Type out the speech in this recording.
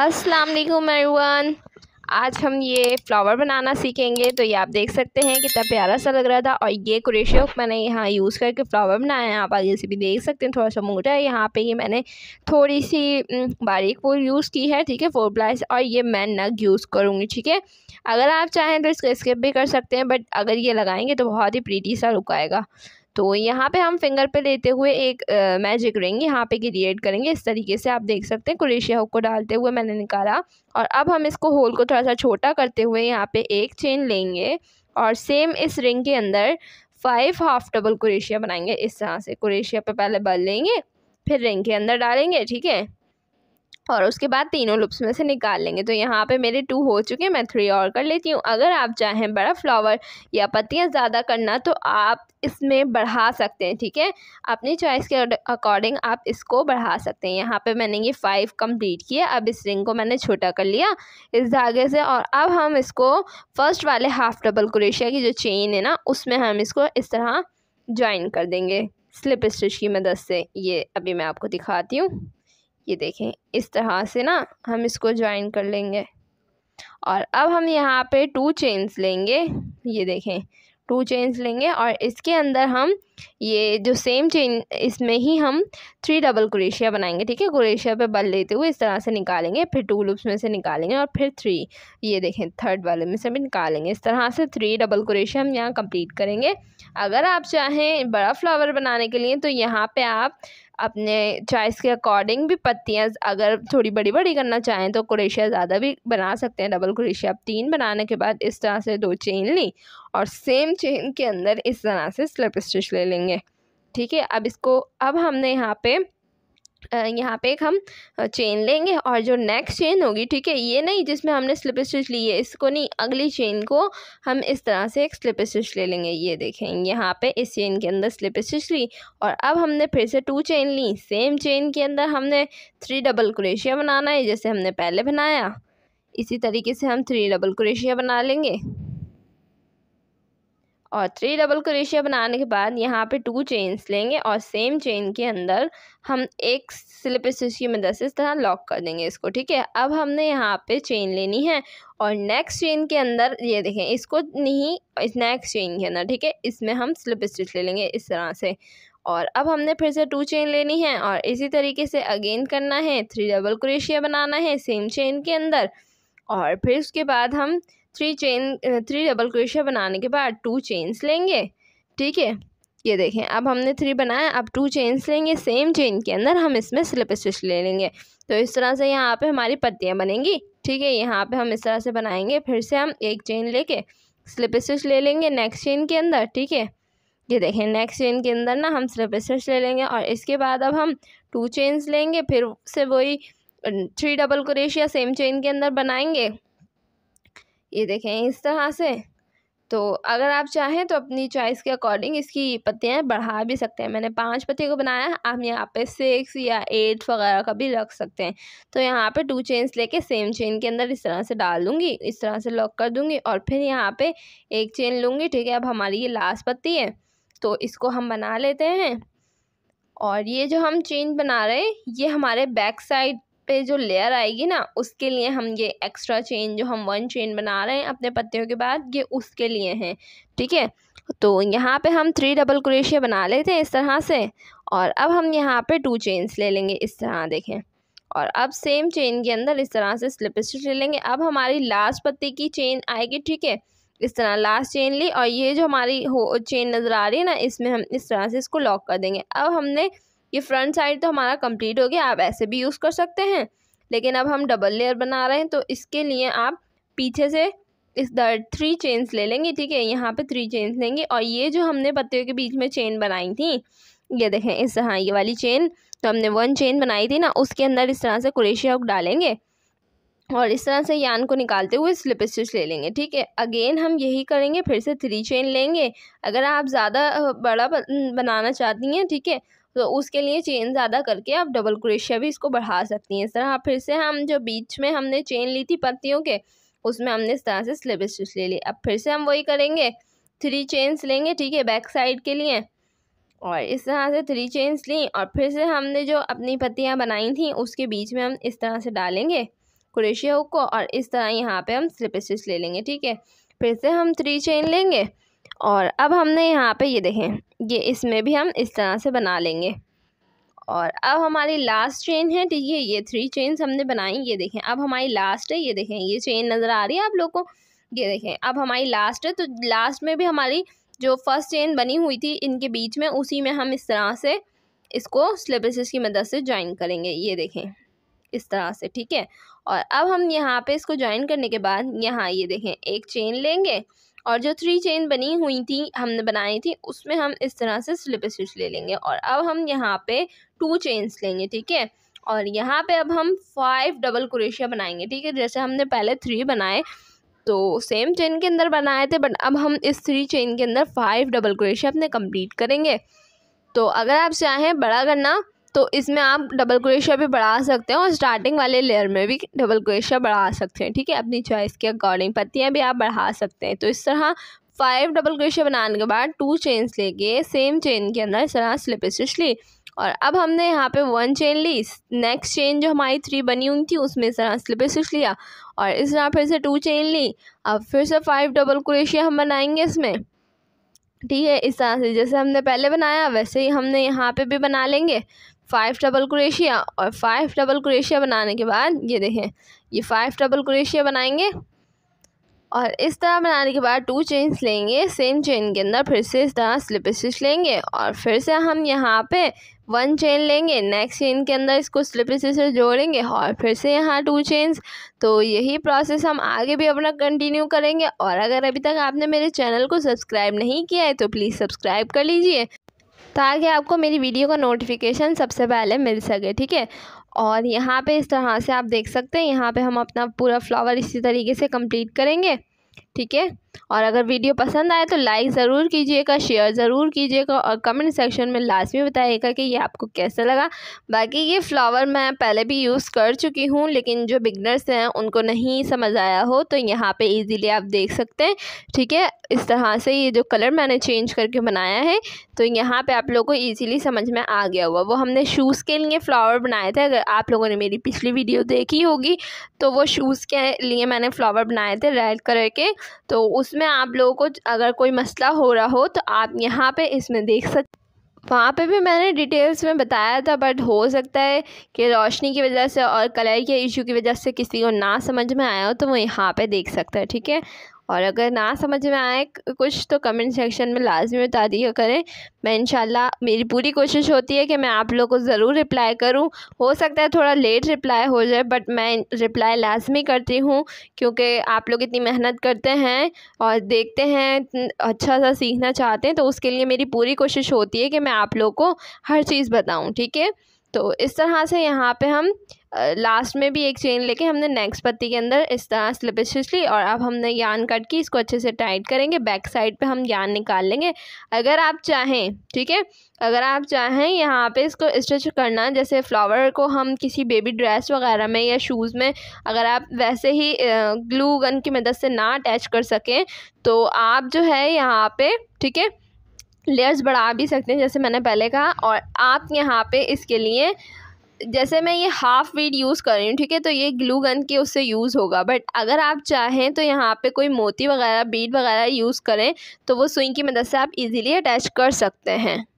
अस्सलाम वालेकुम एवरीवन आज हम ये फ्लावर बनाना सीखेंगे तो ये आप देख सकते हैं कितना प्यारा सा लग रहा था और ये क्रेशियो मैंने यहाँ यूज़ करके फ्लावर बनाया है आप आगे से भी देख सकते हैं थोड़ा सा मोटा है यहाँ पे ये मैंने थोड़ी सी बारीक वो यूज़ की है ठीक है फोर प्लाइस और ये मैं नग यूज़ करूँगी ठीक है अगर आप चाहें तो इसका स्किप भी कर सकते हैं बट अगर ये लगाएंगे तो बहुत ही प्रीटी सा रुक आएगा तो यहाँ पे हम फिंगर पे लेते हुए एक मैजिक रिंग यहाँ पे क्रिएट करेंगे इस तरीके से आप देख सकते हैं कुरेशिया हुक को डालते हुए मैंने निकाला और अब हम इसको होल को थोड़ा सा छोटा करते हुए यहाँ पे एक चेन लेंगे और सेम इस रिंग के अंदर फाइव हाफ डबल कुरेशिया बनाएंगे इस तरह से कुरेशिया पे पहले बल लेंगे फिर रिंग के अंदर डालेंगे ठीक है और उसके बाद तीनों लुप्स में से निकाल लेंगे तो यहाँ पे मेरे टू हो चुके हैं मैं थ्री और कर लेती हूँ अगर आप चाहें बड़ा फ्लावर या पत्तियाँ ज़्यादा करना तो आप इसमें बढ़ा सकते हैं ठीक है अपनी चॉइस के अकॉर्डिंग आप इसको बढ़ा सकते हैं यहाँ पे मैंने ये फाइव कंप्लीट किया अब इस रिंग को मैंने छोटा कर लिया इस धागे से और अब हम इसको फर्स्ट वाले हाफ़ डबल क्रेशिया की जो चेन है ना उसमें हम इसको इस तरह ज्वाइन कर देंगे स्लिप स्टिच की मदद से ये अभी मैं आपको दिखाती हूँ ये देखें इस तरह से ना हम इसको ज्वाइन कर लेंगे और अब हम यहाँ पे टू चेन्स लेंगे ये देखें टू चेन्स लेंगे और इसके अंदर हम ये जो सेम चेन इसमें ही हम थ्री डबल क्रेशिया बनाएंगे ठीक है क्रेशिया पे बल लेते हुए इस तरह से निकालेंगे फिर टू लूप्स में से निकालेंगे और फिर थ्री ये देखें थर्ड वाले में से भी निकालेंगे इस तरह से थ्री डबल क्रेशिया हम यहाँ कंप्लीट करेंगे अगर आप चाहें बड़ा फ्लावर बनाने के लिए तो यहाँ पर आप अपने चॉइस के अकॉर्डिंग भी पत्तियाँ अगर थोड़ी बड़ी बड़ी करना चाहें तो क्रेशिया ज़्यादा भी बना सकते हैं डबल क्रेशिया आप तीन बनाने के बाद इस तरह से दो चेन ली और सेम चेन के अंदर इस तरह से स्लिप स्टिच ले लेंगे ठीक है अब इसको अब हमने यहाँ पे यहाँ पे एक हम चेन लेंगे और जो नेक्स्ट चेन होगी ठीक है ये नहीं जिसमें हमने स्लिप स्टिच ली है इसको नहीं अगली चेन को हम इस तरह से एक स्लिप स्टिच ले लेंगे ये देखें यहाँ पे इस चेन के अंदर स्लिप स्टिच ली और अब हमने फिर से टू चेन ली सेम चेन के अंदर हमने थ्री डबल क्रेशिया बनाना है जैसे हमने पहले बनाया इसी तरीके से हम थ्री डबल क्रेशिया बना लेंगे और थ्री डबल क्रेशिया बनाने के बाद यहाँ पे टू चेन्स लेंगे और सेम चेन के अंदर हम एक स्लिप स्टिच की मदद से इस तरह लॉक कर देंगे इसको ठीक है अब हमने यहाँ पे चेन लेनी है और नेक्स्ट चेन के अंदर ये देखें इसको नहीं इस नेक्स्ट चेन के अंदर ठीक है इसमें हम स्लिप स्टिच ले लेंगे इस तरह से और अब हमने फिर से टू चेन लेनी है और इसी तरीके से अगेन करना है थ्री डबल क्रेशिया बनाना है सेम चेन के अंदर और फिर उसके बाद हम थ्री चेन थ्री डबल क्रोशिया बनाने के बाद टू चेन्स लेंगे ठीक है ये देखें अब हमने थ्री बनाया अब टू चेन्स लेंगे सेम चेन के अंदर हम इसमें स्लिप स्टिच ले लेंगे तो इस तरह से यहाँ पे हमारी पत्तियाँ बनेंगी ठीक है यहाँ पे हम इस तरह से बनाएंगे फिर से हम एक चेन लेके स्लिप स्टिच ले लेंगे नेक्स्ट चेन के अंदर ठीक है ये देखें नेक्स्ट चेन के अंदर ना हम स्लिप स्टिच ले लेंगे और इसके बाद अब हम टू चेन्स लेंगे फिर से वही थ्री डबल या सेम चेन के अंदर बनाएंगे ये देखें इस तरह से तो अगर आप चाहें तो अपनी चॉइस के अकॉर्डिंग इसकी पत्तियाँ बढ़ा भी सकते हैं मैंने पांच पत्ती को बनाया आप यहाँ पे सिक्स या एट वगैरह का भी रख सकते हैं तो यहाँ पे टू चेन्स लेके सेम चेन के अंदर इस तरह से डाल दूँगी इस तरह से लॉक कर दूँगी और फिर यहाँ पे एक चेन लूँगी ठीक है अब हमारी ये लास्ट पत्ती है तो इसको हम बना लेते हैं और ये जो हम चेन बना रहे हैं ये हमारे बैक साइड पे जो लेयर आएगी ना उसके लिए हम ये एक्स्ट्रा चेन जो हम वन चेन बना रहे हैं अपने पत्तियों के बाद ये उसके लिए हैं ठीक है तो यहाँ पे हम थ्री डबल क्रोशिया बना लेते हैं इस तरह से और अब हम यहाँ पे टू चेन्स ले लेंगे इस तरह देखें और अब सेम चेन के अंदर इस तरह से स्लिप स्टिच ले लेंगे अब हमारी लास्ट पत्ती की चेन आएगी ठीक है इस तरह लास्ट चेन ली और ये जो हमारी हो चेन नज़र आ रही है ना इसमें हम इस तरह से इसको लॉक कर देंगे अब हमने ये फ्रंट साइड तो हमारा कंप्लीट हो गया आप ऐसे भी यूज़ कर सकते हैं लेकिन अब हम डबल लेयर बना रहे हैं तो इसके लिए आप पीछे से इस दर थ्री चेन्स ले लेंगे ठीक है यहाँ पे थ्री चेन्स लेंगे और ये जो हमने पत्तियों के बीच में चेन बनाई थी ये देखें इस तरह हाँ, ये वाली चेन तो हमने वन चेन बनाई थी ना उसके अंदर इस तरह से कुरेशिया हुक डालेंगे और इस तरह से यान को निकालते हुए स्लिप स्टिच ले लेंगे ठीक है अगेन हम यही करेंगे फिर से थ्री चेन लेंगे अगर आप ज़्यादा बड़ा बनाना चाहती हैं ठीक है थीके? तो उसके लिए चेन ज़्यादा करके आप डबल क्रोशिया भी इसको बढ़ा सकती हैं इस तरह फिर से हम जो बीच में हमने चेन ली थी पत्तियों के उसमें हमने इस तरह से स्लिप स्टिच ले ली अब फिर से हम वही करेंगे थ्री चेन्स लेंगे ठीक है बैक साइड के लिए और इस तरह से थ्री चेन्स ली और फिर से हमने जो अपनी पत्तियाँ बनाई थी उसके बीच में हम इस तरह से डालेंगे क्रोशिया हुक को और इस तरह यहाँ पर हम स्लिप स्टिच ले लेंगे ठीक है फिर से हम थ्री चेन लेंगे और अब हमने यहाँ पे ये देखें ये इसमें भी हम इस तरह से बना लेंगे और अब हमारी लास्ट चेन है ठीक है ये थ्री चेन हमने बनाई ये देखें अब हमारी लास्ट है ये देखें ये चेन नज़र आ रही है आप लोग को ये देखें अब हमारी लास्ट है तो लास्ट में भी हमारी जो फर्स्ट चेन बनी हुई थी इनके बीच में उसी में हम इस तरह से इसको स्लिपसेस की मदद से ज्वाइन करेंगे ये देखें इस तरह से ठीक है और अब हम यहाँ पे इसको ज्वाइन करने के बाद यहाँ ये देखें एक चेन लेंगे और जो थ्री चेन बनी हुई थी हमने बनाई थी उसमें हम इस तरह से स्लिप स्टिच ले लेंगे और अब हम यहाँ पे टू चेन्स लेंगे ठीक है और यहाँ पे अब हम फाइव डबल क्रोशिया बनाएंगे ठीक है जैसे हमने पहले थ्री बनाए तो सेम चेन के अंदर बनाए थे बट अब हम इस थ्री चेन के अंदर फाइव डबल क्रोशिया अपने कंप्लीट करेंगे तो अगर आप चाहें बड़ा करना तो इसमें आप डबल क्रोशिया भी बढ़ा सकते हैं और स्टार्टिंग वाले लेयर में भी डबल क्रोशिया बढ़ा सकते हैं ठीक है अपनी चॉइस के अकॉर्डिंग पत्तियाँ भी आप बढ़ा सकते हैं तो इस तरह फाइव डबल क्रोशिया बनाने के बाद टू चेन्स लेके सेम चेन के अंदर इस तरह स्लिप स्टिच ली और अब हमने यहाँ पे वन चेन ली नेक्स्ट चेन जो हमारी थ्री बनी हुई थी उसमें इस तरह स्लिप स्टिच लिया और इस तरह फिर से टू चेन ली अब फिर से फाइव डबल क्रोशिया हम बनाएंगे इसमें ठीक है इस तरह से जैसे हमने पहले बनाया वैसे ही हमने यहाँ पे भी बना लेंगे फाइव डबल क्रेशिया और फाइव डबल क्रेशिया बनाने के बाद ये देखें ये फाइव डबल क्रेशिया बनाएंगे और इस तरह बनाने के बाद टू चेन्स लेंगे सेम चेन के अंदर फिर से इस तरह स्लिप स्टिच लेंगे और फिर से हम यहाँ पे वन चेन लेंगे नेक्स्ट चेन के अंदर इसको स्लिप स्टिच से जोड़ेंगे और फिर से यहाँ टू चेन्स तो यही प्रोसेस हम आगे भी अपना कंटिन्यू करेंगे और अगर अभी तक आपने मेरे चैनल को सब्सक्राइब नहीं किया है तो प्लीज़ सब्सक्राइब कर लीजिए ताकि आपको मेरी वीडियो का नोटिफिकेशन सबसे पहले मिल सके ठीक है और यहाँ पे इस तरह से आप देख सकते हैं यहाँ पे हम अपना पूरा फ्लावर इसी तरीके से कंप्लीट करेंगे ठीक है और अगर वीडियो पसंद आए तो लाइक ज़रूर कीजिएगा शेयर ज़रूर कीजिएगा और कमेंट सेक्शन में लाजमी बताइएगा कि ये आपको कैसा लगा बाकी ये फ्लावर मैं पहले भी यूज़ कर चुकी हूँ लेकिन जो बिगनर्स हैं उनको नहीं समझ आया हो तो यहाँ पे इजीली आप देख सकते हैं ठीक है इस तरह से ये जो कलर मैंने चेंज करके बनाया है तो यहाँ पर आप लोग को ईजिली समझ में आ गया हुआ वो हमने शूज़ के लिए फ़्लावर बनाए थे अगर आप लोगों ने मेरी पिछली वीडियो देखी होगी तो वो शूज़ के लिए मैंने फ़्लावर बनाए थे रेड कलर के तो उसमें आप लोगों को अगर कोई मसला हो रहा हो तो आप यहाँ पे इसमें देख सकते वहाँ पे भी मैंने डिटेल्स में बताया था बट हो सकता है कि रोशनी की वजह से और कलर के इशू की वजह से किसी को ना समझ में आया हो तो वो यहाँ पे देख सकता है ठीक है और अगर ना समझ में आए कुछ तो कमेंट सेक्शन में लाजमी बता दिया करें मैं इन मेरी पूरी कोशिश होती है कि मैं आप लोग को ज़रूर रिप्लाई करूँ हो सकता है थोड़ा लेट रिप्लाई हो जाए बट मैं रिप्लाई लाजमी करती हूँ क्योंकि आप लोग इतनी मेहनत करते हैं और देखते हैं अच्छा सा सीखना चाहते हैं तो उसके लिए मेरी पूरी कोशिश होती है कि मैं आप लोग को हर चीज़ बताऊँ ठीक है तो इस तरह से यहाँ पर हम लास्ट में भी एक चेन लेके हमने नेक्स्ट पत्ती के अंदर इस तरह स्लिप स्टिच ली और अब हमने यान कट की इसको अच्छे से टाइट करेंगे बैक साइड पे हम यान निकाल लेंगे अगर आप चाहें ठीक है अगर आप चाहें यहाँ पे इसको स्टिच करना जैसे फ्लावर को हम किसी बेबी ड्रेस वगैरह में या शूज़ में अगर आप वैसे ही ग्लू गन की मदद से ना अटैच कर सकें तो आप जो है यहाँ पर ठीक है लेयर्स बढ़ा भी सकते हैं जैसे मैंने पहले कहा और आप यहाँ पे इसके लिए जैसे मैं ये हाफ़ वीड यूज़ कर रही हूँ ठीक है तो ये ग्लू गन के उससे यूज़ होगा बट अगर आप चाहें तो यहाँ पे कोई मोती वगैरह बीड वगैरह यूज़ करें तो वो सुई की मदद से आप इजीली अटैच कर सकते हैं